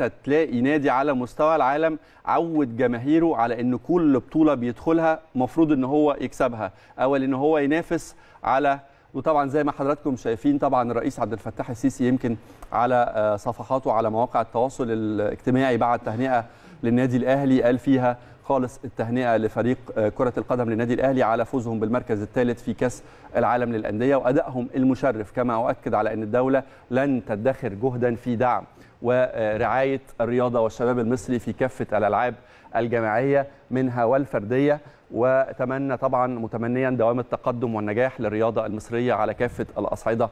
انت تلاقي نادي على مستوى العالم عود جماهيره على ان كل بطوله بيدخلها مفروض ان هو يكسبها او ان هو ينافس على وطبعا زي ما حضراتكم شايفين طبعا الرئيس عبد الفتاح السيسي يمكن على آه، صفحاته على مواقع التواصل الاجتماعي بعد تهنئه للنادي الاهلي قال فيها خالص التهنئه لفريق آه، كره القدم للنادي الاهلي على فوزهم بالمركز الثالث في كاس العالم للانديه وادائهم المشرف كما اؤكد على ان الدوله لن تدخر جهدا في دعم ورعايه الرياضه والشباب المصري في كافه الالعاب الجماعيه منها والفرديه وتمنى طبعا متمنيا دوام التقدم والنجاح للرياضه المصريه على كافه الاصعده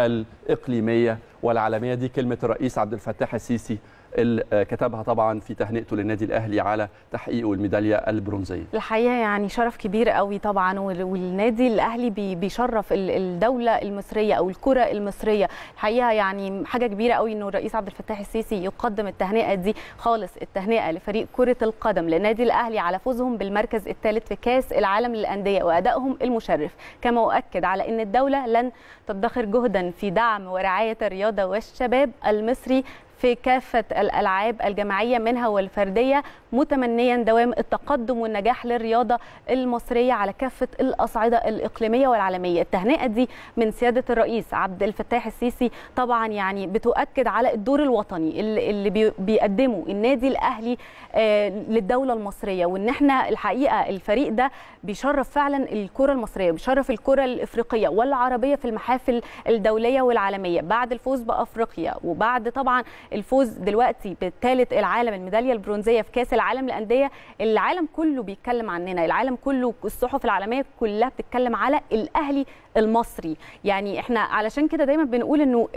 الاقليميه والعالميه دي كلمه الرئيس عبد الفتاح السيسي اللي آه، كتبها طبعا في تهنئته للنادي الاهلي على تحقيقه الميداليه البرونزيه. الحقيقه يعني شرف كبير قوي طبعا والنادي الاهلي بيشرف الدوله المصريه او الكره المصريه، الحقيقه يعني حاجه كبيره قوي انه الرئيس عبد الفتاح السيسي يقدم التهنئه دي خالص التهنئه لفريق كره القدم للنادي الاهلي على فوزهم بالمركز الثالث في كاس العالم للانديه وادائهم المشرف، كما اؤكد على ان الدوله لن تدخر جهدا في دعم ورعايه الرياضه والشباب المصري في كافة الألعاب الجماعية منها والفردية متمنيا دوام التقدم والنجاح للرياضة المصرية على كافة الأصعدة الإقليمية والعالمية التهنئة دي من سيادة الرئيس عبد الفتاح السيسي طبعا يعني بتؤكد على الدور الوطني اللي بيقدمه النادي الأهلي آه، للدولة المصرية وإن احنا الحقيقة الفريق ده بيشرف فعلا الكرة المصرية بيشرف الكرة الإفريقية والعربية في المحافل الدولية والعالمية بعد الفوز بأفريقيا وبعد طبعا الفوز دلوقتي بثالث العالم الميداليه البرونزيه في كاس العالم للانديه العالم كله بيتكلم عننا العالم كله الصحف العالميه كلها بتتكلم على الاهلي المصري يعني احنا علشان كده دايما بنقول انه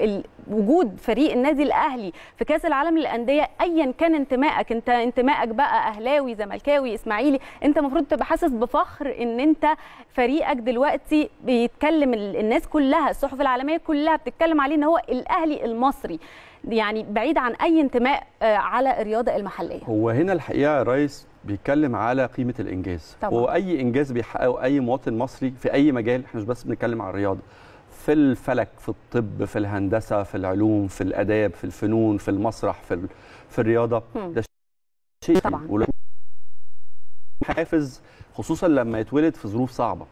وجود فريق النادي الاهلي في كاس العالم للانديه ايا كان انتمائك انت انتمائك بقى اهلاوي زملكاوي اسماعيلي انت المفروض تبقى حاسس بفخر ان انت فريقك دلوقتي بيتكلم الناس كلها الصحف العالميه كلها بتتكلم عليه ان هو الاهلي المصري يعني بعيد عن اي انتماء آه، على الرياضه المحليه هو هنا الحقيقه يا ريس بيتكلم على قيمه الانجاز طبعا. واي انجاز بيحققه اي مواطن مصري في اي مجال احنا مش بس بنتكلم عن الرياضه في الفلك في الطب في الهندسه في العلوم في الاداب في الفنون في المسرح في ال... في الرياضه ده شيء طبعا ولو... حافز خصوصا لما يتولد في ظروف صعبه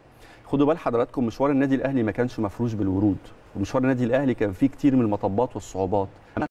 خدوا بال حضراتكم مشوار النادي الاهلي ما كانش مفروش بالورود ومشوار النادي الاهلي كان فيه كتير من المطبات والصعوبات